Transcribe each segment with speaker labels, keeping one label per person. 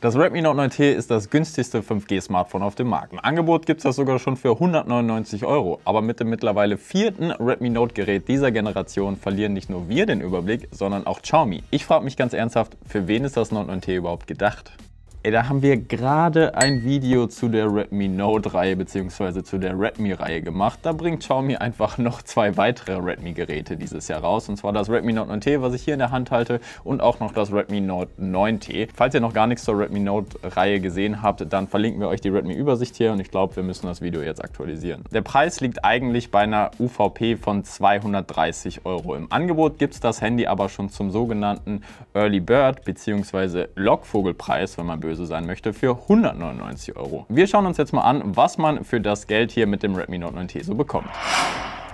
Speaker 1: Das Redmi Note 9T ist das günstigste 5G-Smartphone auf dem Markt. Im Angebot gibt es das sogar schon für 199 Euro. Aber mit dem mittlerweile vierten Redmi Note-Gerät dieser Generation verlieren nicht nur wir den Überblick, sondern auch Xiaomi. Ich frage mich ganz ernsthaft, für wen ist das Note 9T überhaupt gedacht? Ey, da haben wir gerade ein Video zu der Redmi Note-Reihe bzw. zu der Redmi-Reihe gemacht. Da bringt Xiaomi einfach noch zwei weitere Redmi-Geräte dieses Jahr raus. Und zwar das Redmi Note 9T, was ich hier in der Hand halte, und auch noch das Redmi Note 9T. Falls ihr noch gar nichts zur Redmi Note-Reihe gesehen habt, dann verlinken wir euch die Redmi-Übersicht hier und ich glaube, wir müssen das Video jetzt aktualisieren. Der Preis liegt eigentlich bei einer UVP von 230 Euro. Im Angebot gibt es das Handy aber schon zum sogenannten Early Bird bzw. Lockvogelpreis, wenn man böse so sein möchte, für 199 Euro. Wir schauen uns jetzt mal an, was man für das Geld hier mit dem Redmi Note 9T so bekommt.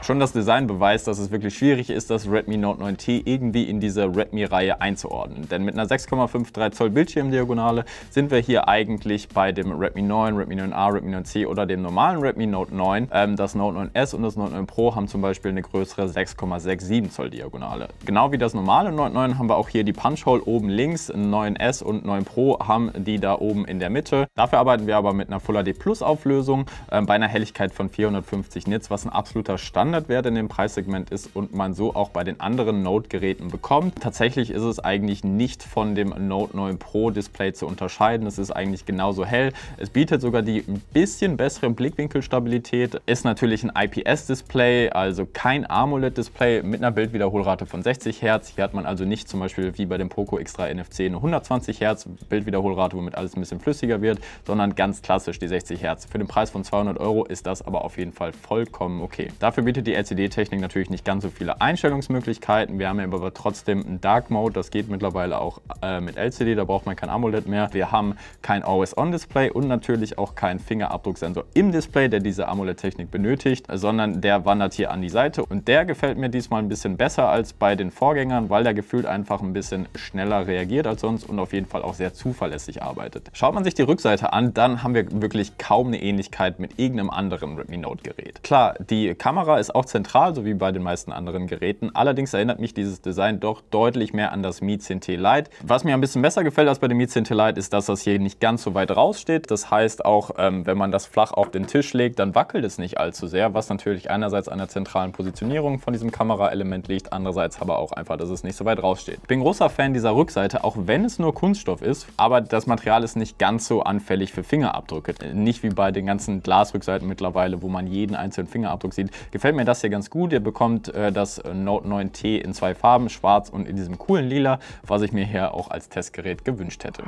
Speaker 1: Schon das Design beweist, dass es wirklich schwierig ist, das Redmi Note 9T irgendwie in diese Redmi-Reihe einzuordnen. Denn mit einer 6,53 Zoll Bildschirmdiagonale sind wir hier eigentlich bei dem Redmi 9, Redmi 9A, Redmi 9C oder dem normalen Redmi Note 9. Ähm, das Note 9S und das Note 9 Pro haben zum Beispiel eine größere 6,67 Zoll Diagonale. Genau wie das normale Note 9 haben wir auch hier die Punch-Hole oben links. 9S und 9 Pro haben die da oben in der Mitte. Dafür arbeiten wir aber mit einer Full HD Plus Auflösung ähm, bei einer Helligkeit von 450 Nits, was ein absoluter Standard Standardwert in dem Preissegment ist und man so auch bei den anderen Note-Geräten bekommt. Tatsächlich ist es eigentlich nicht von dem Note 9 Pro Display zu unterscheiden. Es ist eigentlich genauso hell. Es bietet sogar die ein bisschen bessere Blickwinkelstabilität. Ist natürlich ein IPS-Display, also kein AMOLED-Display mit einer Bildwiederholrate von 60 Hertz. Hier hat man also nicht zum Beispiel wie bei dem Poco X3 NFC eine 120 Hertz Bildwiederholrate, womit alles ein bisschen flüssiger wird, sondern ganz klassisch die 60 Hertz. Für den Preis von 200 Euro ist das aber auf jeden Fall vollkommen okay. Dafür bietet die LCD-Technik natürlich nicht ganz so viele Einstellungsmöglichkeiten. Wir haben aber trotzdem einen Dark Mode, das geht mittlerweile auch äh, mit LCD, da braucht man kein AMOLED mehr. Wir haben kein Always-On-Display und natürlich auch keinen Fingerabdrucksensor im Display, der diese AMOLED-Technik benötigt, sondern der wandert hier an die Seite und der gefällt mir diesmal ein bisschen besser als bei den Vorgängern, weil der gefühlt einfach ein bisschen schneller reagiert als sonst und auf jeden Fall auch sehr zuverlässig arbeitet. Schaut man sich die Rückseite an, dann haben wir wirklich kaum eine Ähnlichkeit mit irgendeinem anderen Redmi Note Gerät. Klar, die Kamera ist ist auch zentral, so wie bei den meisten anderen Geräten. Allerdings erinnert mich dieses Design doch deutlich mehr an das Mi 10T Lite. Was mir ein bisschen besser gefällt als bei dem Mi 10T Lite ist, dass das hier nicht ganz so weit raussteht. Das heißt auch, ähm, wenn man das flach auf den Tisch legt, dann wackelt es nicht allzu sehr, was natürlich einerseits an der zentralen Positionierung von diesem Kameraelement liegt, andererseits aber auch einfach, dass es nicht so weit raussteht. Ich bin großer Fan dieser Rückseite, auch wenn es nur Kunststoff ist, aber das Material ist nicht ganz so anfällig für Fingerabdrücke. Nicht wie bei den ganzen Glasrückseiten mittlerweile, wo man jeden einzelnen Fingerabdruck sieht. Gefällt gefällt mir das hier ganz gut. Ihr bekommt äh, das äh, Note 9T in zwei Farben, schwarz und in diesem coolen Lila, was ich mir hier auch als Testgerät gewünscht hätte.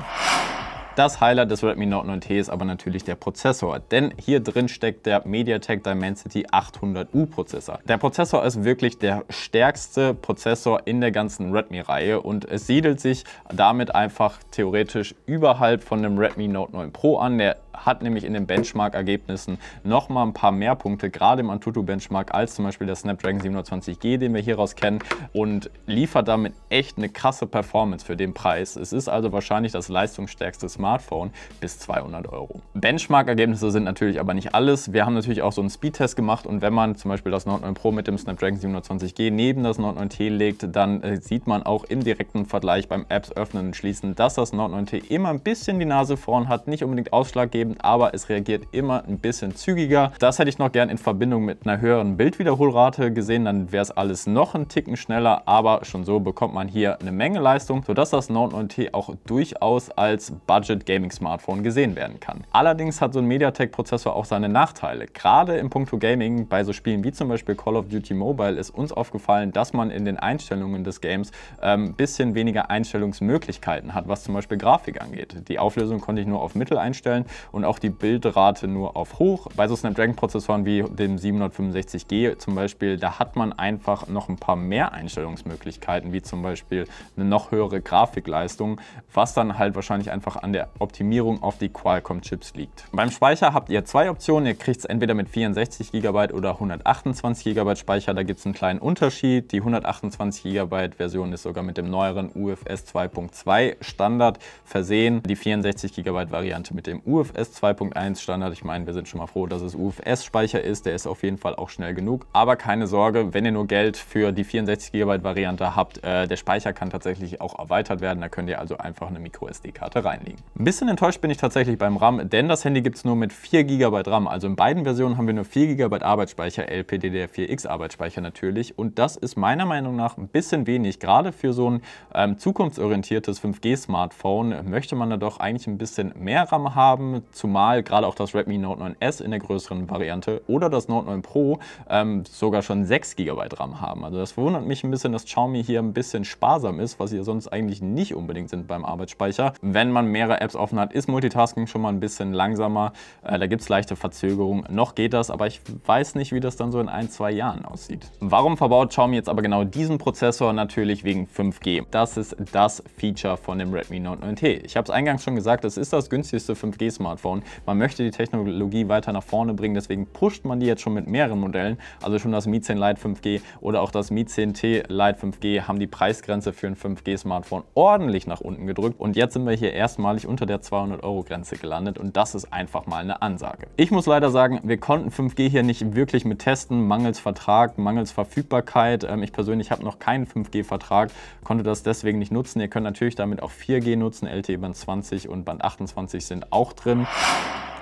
Speaker 1: Das Highlight des Redmi Note 9T ist aber natürlich der Prozessor, denn hier drin steckt der MediaTek Dimensity 800U Prozessor. Der Prozessor ist wirklich der stärkste Prozessor in der ganzen Redmi-Reihe und es siedelt sich damit einfach theoretisch überhalb von dem Redmi Note 9 Pro an. Der hat nämlich in den Benchmark-Ergebnissen nochmal ein paar mehr Punkte, gerade im Antutu-Benchmark, als zum Beispiel der Snapdragon 720G, den wir hieraus kennen und liefert damit echt eine krasse Performance für den Preis. Es ist also wahrscheinlich das leistungsstärkste Smartphone Smartphone bis 200 Euro. Benchmark-Ergebnisse sind natürlich aber nicht alles. Wir haben natürlich auch so einen Speedtest gemacht und wenn man zum Beispiel das Note 9 Pro mit dem Snapdragon 720G neben das Note 9T legt, dann äh, sieht man auch im direkten Vergleich beim Apps öffnen und schließen, dass das Note 9T immer ein bisschen die Nase vorn hat, nicht unbedingt ausschlaggebend, aber es reagiert immer ein bisschen zügiger. Das hätte ich noch gern in Verbindung mit einer höheren Bildwiederholrate gesehen, dann wäre es alles noch ein Ticken schneller, aber schon so bekommt man hier eine Menge Leistung, sodass das Note 9T auch durchaus als Budget Budget-Gaming-Smartphone gesehen werden kann. Allerdings hat so ein MediaTek-Prozessor auch seine Nachteile. Gerade im Punkto Gaming bei so Spielen wie zum Beispiel Call of Duty Mobile ist uns aufgefallen, dass man in den Einstellungen des Games ein ähm, bisschen weniger Einstellungsmöglichkeiten hat, was zum Beispiel Grafik angeht. Die Auflösung konnte ich nur auf Mittel einstellen und auch die Bildrate nur auf Hoch. Bei so Snapdragon-Prozessoren wie dem 765G zum Beispiel, da hat man einfach noch ein paar mehr Einstellungsmöglichkeiten, wie zum Beispiel eine noch höhere Grafikleistung, was dann halt wahrscheinlich einfach an der Optimierung auf die Qualcomm-Chips liegt. Beim Speicher habt ihr zwei Optionen. Ihr kriegt es entweder mit 64 GB oder 128 GB Speicher. Da gibt es einen kleinen Unterschied. Die 128 GB Version ist sogar mit dem neueren UFS 2.2 Standard versehen. Die 64 GB Variante mit dem UFS 2.1 Standard. Ich meine, wir sind schon mal froh, dass es UFS-Speicher ist. Der ist auf jeden Fall auch schnell genug. Aber keine Sorge, wenn ihr nur Geld für die 64 GB Variante habt, äh, der Speicher kann tatsächlich auch erweitert werden. Da könnt ihr also einfach eine MicroSD-Karte reinlegen. Ein bisschen enttäuscht bin ich tatsächlich beim RAM, denn das Handy gibt es nur mit 4 GB RAM. Also in beiden Versionen haben wir nur 4 GB Arbeitsspeicher, LPDDR4X Arbeitsspeicher natürlich. Und das ist meiner Meinung nach ein bisschen wenig. Gerade für so ein ähm, zukunftsorientiertes 5G-Smartphone möchte man da doch eigentlich ein bisschen mehr RAM haben. Zumal gerade auch das Redmi Note 9S in der größeren Variante oder das Note 9 Pro ähm, sogar schon 6 GB RAM haben. Also das wundert mich ein bisschen, dass Xiaomi hier ein bisschen sparsam ist, was sie sonst eigentlich nicht unbedingt sind beim Arbeitsspeicher. Wenn man mehrere Apps offen hat, ist Multitasking schon mal ein bisschen langsamer. Äh, da gibt es leichte Verzögerungen. Noch geht das, aber ich weiß nicht, wie das dann so in ein, zwei Jahren aussieht. Warum verbaut Xiaomi jetzt aber genau diesen Prozessor? Natürlich wegen 5G. Das ist das Feature von dem Redmi Note 9T. Ich habe es eingangs schon gesagt, das ist das günstigste 5G-Smartphone. Man möchte die Technologie weiter nach vorne bringen, deswegen pusht man die jetzt schon mit mehreren Modellen. Also schon das Mi 10 Lite 5G oder auch das Mi 10T Lite 5G haben die Preisgrenze für ein 5G-Smartphone ordentlich nach unten gedrückt. Und jetzt sind wir hier erstmalig deutlich unter der 200-Euro-Grenze gelandet und das ist einfach mal eine Ansage. Ich muss leider sagen, wir konnten 5G hier nicht wirklich mit testen, mangels Vertrag, mangels Verfügbarkeit. Ähm, ich persönlich habe noch keinen 5G-Vertrag, konnte das deswegen nicht nutzen. Ihr könnt natürlich damit auch 4G nutzen, LTE Band 20 und Band 28 sind auch drin.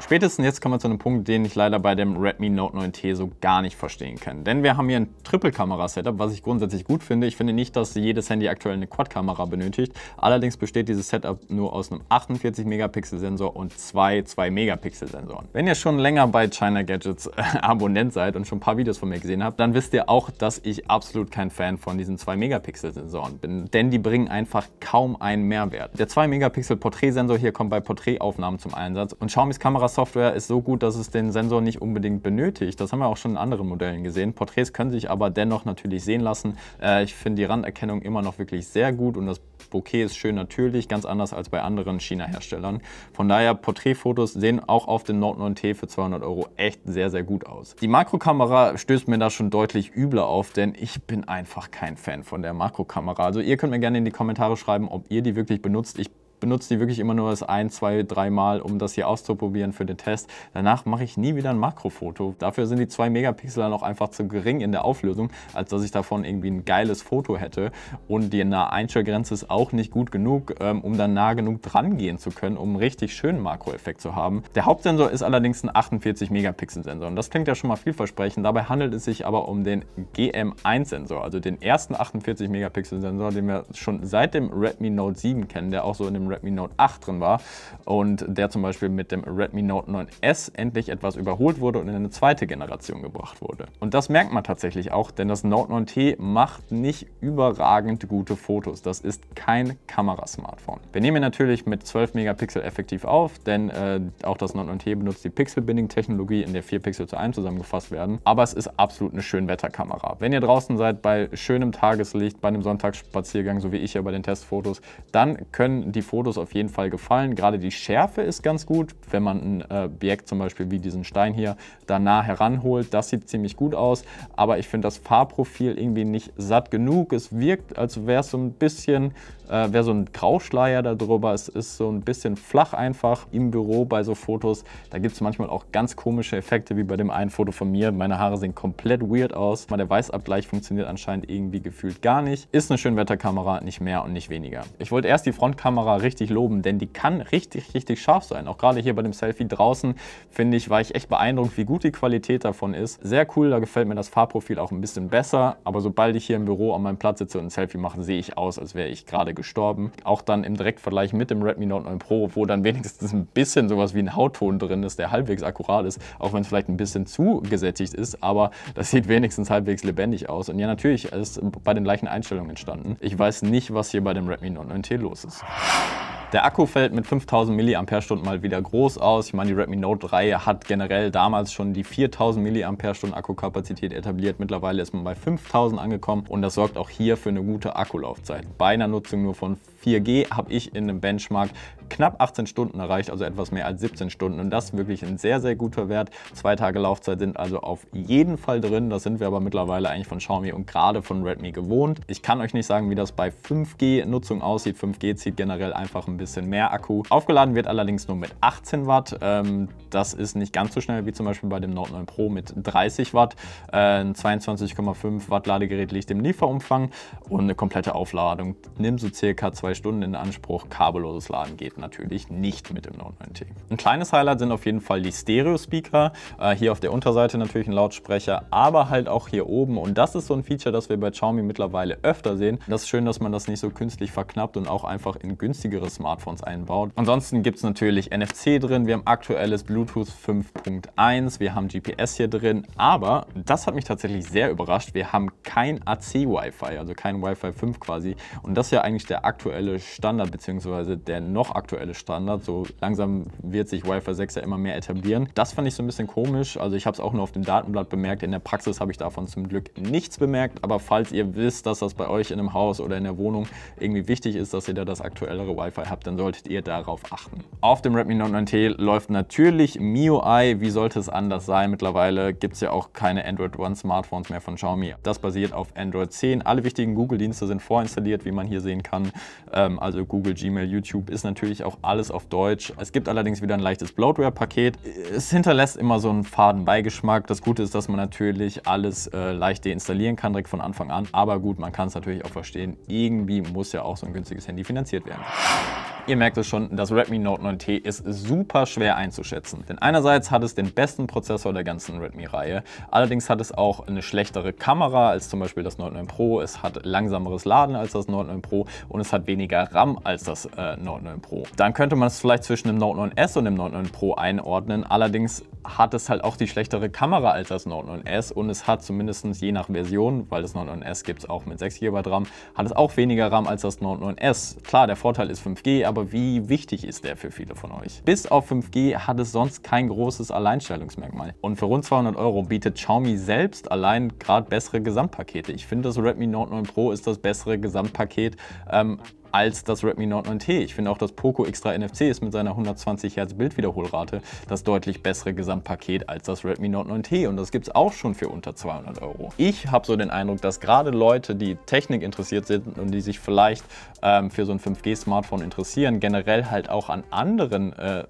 Speaker 1: Spätestens jetzt kommen wir zu einem Punkt, den ich leider bei dem Redmi Note 9T so gar nicht verstehen kann. Denn wir haben hier ein Triple-Kamera-Setup, was ich grundsätzlich gut finde. Ich finde nicht, dass jedes Handy aktuell eine Quad-Kamera benötigt. Allerdings besteht dieses Setup nur aus einem 48-Megapixel-Sensor und zwei 2-Megapixel-Sensoren. Wenn ihr schon länger bei China Gadgets äh, Abonnent seid und schon ein paar Videos von mir gesehen habt, dann wisst ihr auch, dass ich absolut kein Fan von diesen 2-Megapixel-Sensoren bin. Denn die bringen einfach kaum einen Mehrwert. Der 2-Megapixel-Porträtsensor hier kommt bei Porträtaufnahmen zum Einsatz und Xiaomi's Kameras Software ist so gut, dass es den Sensor nicht unbedingt benötigt. Das haben wir auch schon in anderen Modellen gesehen. Porträts können sich aber dennoch natürlich sehen lassen. Äh, ich finde die Randerkennung immer noch wirklich sehr gut und das Bokeh ist schön natürlich, ganz anders als bei anderen China-Herstellern. Von daher, Porträtfotos sehen auch auf dem Note 9T für 200 Euro echt sehr, sehr gut aus. Die Makrokamera stößt mir da schon deutlich übler auf, denn ich bin einfach kein Fan von der Makrokamera. Also ihr könnt mir gerne in die Kommentare schreiben, ob ihr die wirklich benutzt. Ich benutze die wirklich immer nur das ein, zwei, Mal, um das hier auszuprobieren für den Test. Danach mache ich nie wieder ein Makrofoto. Dafür sind die 2 Megapixel dann auch einfach zu gering in der Auflösung, als dass ich davon irgendwie ein geiles Foto hätte. Und die Nah-Einstellgrenze ist auch nicht gut genug, ähm, um dann nah genug dran gehen zu können, um einen richtig schönen Makroeffekt zu haben. Der Hauptsensor ist allerdings ein 48 Megapixel Sensor und das klingt ja schon mal vielversprechend. Dabei handelt es sich aber um den GM1 Sensor, also den ersten 48 Megapixel Sensor, den wir schon seit dem Redmi Note 7 kennen, der auch so in dem dem Redmi Note 8 drin war und der zum Beispiel mit dem Redmi Note 9S endlich etwas überholt wurde und in eine zweite Generation gebracht wurde. Und das merkt man tatsächlich auch, denn das Note 9T macht nicht überragend gute Fotos. Das ist kein Kamerasmartphone. Wir nehmen natürlich mit 12 Megapixel effektiv auf, denn äh, auch das Note 9T benutzt die Pixel-Binding-Technologie, in der 4 Pixel zu 1 zusammengefasst werden. Aber es ist absolut eine Schönwetterkamera. Wenn ihr draußen seid, bei schönem Tageslicht, bei einem Sonntagsspaziergang, so wie ich ja bei den Testfotos, dann können die Fotos Fotos auf jeden Fall gefallen. Gerade die Schärfe ist ganz gut, wenn man ein äh, Objekt zum Beispiel wie diesen Stein hier da nah heranholt. Das sieht ziemlich gut aus, aber ich finde das Farbprofil irgendwie nicht satt genug. Es wirkt, als wäre es so ein bisschen, äh, wäre so ein Grauschleier darüber. Es ist so ein bisschen flach einfach im Büro bei so Fotos. Da gibt es manchmal auch ganz komische Effekte, wie bei dem einen Foto von mir. Meine Haare sehen komplett weird aus. Der Weißabgleich funktioniert anscheinend irgendwie gefühlt gar nicht. Ist eine Schönwetterkamera, nicht mehr und nicht weniger. Ich wollte erst die Frontkamera richtig loben, denn die kann richtig, richtig scharf sein. Auch gerade hier bei dem Selfie draußen, finde ich, war ich echt beeindruckt, wie gut die Qualität davon ist. Sehr cool, da gefällt mir das Farbprofil auch ein bisschen besser, aber sobald ich hier im Büro an meinem Platz sitze und ein Selfie mache, sehe ich aus, als wäre ich gerade gestorben. Auch dann im Direktvergleich mit dem Redmi Note 9 Pro, wo dann wenigstens ein bisschen sowas wie ein Hautton drin ist, der halbwegs akkurat ist, auch wenn es vielleicht ein bisschen zu gesättigt ist, aber das sieht wenigstens halbwegs lebendig aus. Und ja, natürlich, es ist bei den gleichen Einstellungen entstanden. Ich weiß nicht, was hier bei dem Redmi Note 9T los ist. Der Akku fällt mit 5000 mAh mal wieder groß aus. Ich meine, die Redmi Note 3 hat generell damals schon die 4000 mAh Akkukapazität etabliert. Mittlerweile ist man bei 5000 angekommen und das sorgt auch hier für eine gute Akkulaufzeit. Bei einer Nutzung nur von 4G habe ich in einem Benchmark knapp 18 Stunden erreicht, also etwas mehr als 17 Stunden. Und das ist wirklich ein sehr, sehr guter Wert. Zwei Tage Laufzeit sind also auf jeden Fall drin. Das sind wir aber mittlerweile eigentlich von Xiaomi und gerade von Redmi gewohnt. Ich kann euch nicht sagen, wie das bei 5G-Nutzung aussieht. 5G zieht generell einfach ein bisschen mehr Akku. Aufgeladen wird allerdings nur mit 18 Watt. Ähm, das ist nicht ganz so schnell wie zum Beispiel bei dem Note 9 Pro mit 30 Watt. Äh, ein 22,5 Watt Ladegerät liegt im Lieferumfang und eine komplette Aufladung nimmt so circa zwei Stunden in Anspruch. Kabelloses Laden geht natürlich nicht mit dem Note 9T. Ein kleines Highlight sind auf jeden Fall die Stereo-Speaker. Äh, hier auf der Unterseite natürlich ein Lautsprecher, aber halt auch hier oben. Und das ist so ein Feature, das wir bei Xiaomi mittlerweile öfter sehen. Das ist schön, dass man das nicht so künstlich verknappt und auch einfach in günstigere Smartphones einbaut. Ansonsten gibt es natürlich NFC drin. Wir haben aktuelles Bluetooth 5.1. Wir haben GPS hier drin. Aber das hat mich tatsächlich sehr überrascht. Wir haben kein AC-Wi-Fi, also kein Wi-Fi 5 quasi. Und das ist ja eigentlich der aktuelle aktuelle Standard beziehungsweise der noch aktuelle Standard. So langsam wird sich Wi-Fi 6 ja immer mehr etablieren. Das fand ich so ein bisschen komisch. Also ich habe es auch nur auf dem Datenblatt bemerkt. In der Praxis habe ich davon zum Glück nichts bemerkt. Aber falls ihr wisst, dass das bei euch in einem Haus oder in der Wohnung irgendwie wichtig ist, dass ihr da das aktuellere Wi-Fi habt, dann solltet ihr darauf achten. Auf dem Redmi Note 9T läuft natürlich MIUI. Wie sollte es anders sein? Mittlerweile gibt es ja auch keine Android One Smartphones mehr von Xiaomi. Das basiert auf Android 10. Alle wichtigen Google-Dienste sind vorinstalliert, wie man hier sehen kann. Ähm, also Google, Gmail, YouTube ist natürlich auch alles auf Deutsch. Es gibt allerdings wieder ein leichtes Bloatware-Paket. Es hinterlässt immer so einen faden Beigeschmack. Das Gute ist, dass man natürlich alles äh, leicht deinstallieren kann, direkt von Anfang an. Aber gut, man kann es natürlich auch verstehen. Irgendwie muss ja auch so ein günstiges Handy finanziert werden. Ihr merkt es schon, das Redmi Note 9T ist super schwer einzuschätzen. Denn einerseits hat es den besten Prozessor der ganzen Redmi-Reihe, allerdings hat es auch eine schlechtere Kamera als zum Beispiel das Note 9 Pro, es hat langsameres Laden als das Note 9 Pro und es hat weniger RAM als das äh, Note 9 Pro. Dann könnte man es vielleicht zwischen dem Note 9S und dem Note 9 Pro einordnen, allerdings hat es halt auch die schlechtere Kamera als das Note 9S und es hat zumindest je nach Version, weil das Note 9S gibt es auch mit 6 GB RAM, hat es auch weniger RAM als das Note 9S. Klar, der Vorteil ist 5G, aber aber wie wichtig ist der für viele von euch? Bis auf 5G hat es sonst kein großes Alleinstellungsmerkmal. Und für rund 200 Euro bietet Xiaomi selbst allein gerade bessere Gesamtpakete. Ich finde, das Redmi Note 9 Pro ist das bessere Gesamtpaket. Ähm, als das Redmi Note 9T. Ich finde auch, das Poco Extra NFC ist mit seiner 120 Hertz Bildwiederholrate das deutlich bessere Gesamtpaket als das Redmi Note 9T und das gibt es auch schon für unter 200 Euro. Ich habe so den Eindruck, dass gerade Leute, die Technik interessiert sind und die sich vielleicht ähm, für so ein 5G-Smartphone interessieren, generell halt auch an anderen äh,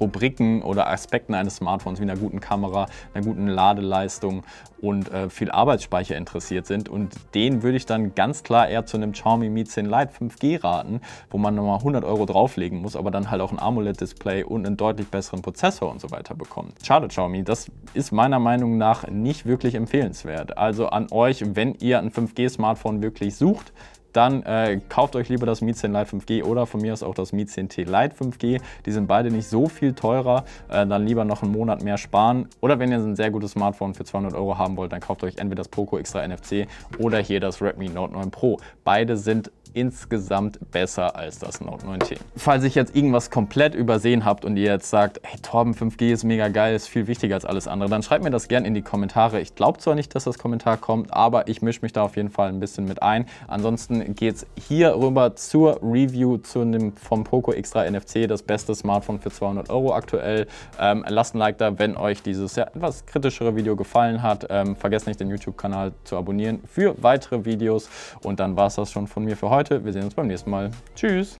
Speaker 1: Rubriken oder Aspekten eines Smartphones wie einer guten Kamera, einer guten Ladeleistung und äh, viel Arbeitsspeicher interessiert sind. Und den würde ich dann ganz klar eher zu einem Xiaomi Mi 10 Lite 5G raten, wo man nochmal 100 Euro drauflegen muss, aber dann halt auch ein AMOLED-Display und einen deutlich besseren Prozessor und so weiter bekommt. Schade Xiaomi, das ist meiner Meinung nach nicht wirklich empfehlenswert. Also an euch, wenn ihr ein 5G-Smartphone wirklich sucht, dann äh, kauft euch lieber das Mi 10 Lite 5G oder von mir aus auch das Mi 10T Lite 5G. Die sind beide nicht so viel teurer, äh, dann lieber noch einen Monat mehr sparen. Oder wenn ihr ein sehr gutes Smartphone für 200 Euro haben wollt, dann kauft euch entweder das Poco Extra NFC oder hier das Redmi Note 9 Pro. Beide sind insgesamt besser als das Note 9T. Falls ich jetzt irgendwas komplett übersehen habt und ihr jetzt sagt, hey Torben, 5G ist mega geil, ist viel wichtiger als alles andere, dann schreibt mir das gerne in die Kommentare. Ich glaube zwar nicht, dass das Kommentar kommt, aber ich mische mich da auf jeden Fall ein bisschen mit ein. Ansonsten geht es hier rüber zur Review zu einem, vom Poco X3 NFC, das beste Smartphone für 200 Euro aktuell. Ähm, lasst ein Like da, wenn euch dieses ja, etwas kritischere Video gefallen hat. Ähm, vergesst nicht, den YouTube-Kanal zu abonnieren für weitere Videos. Und dann war es das schon von mir für heute. Wir sehen uns beim nächsten Mal. Tschüss!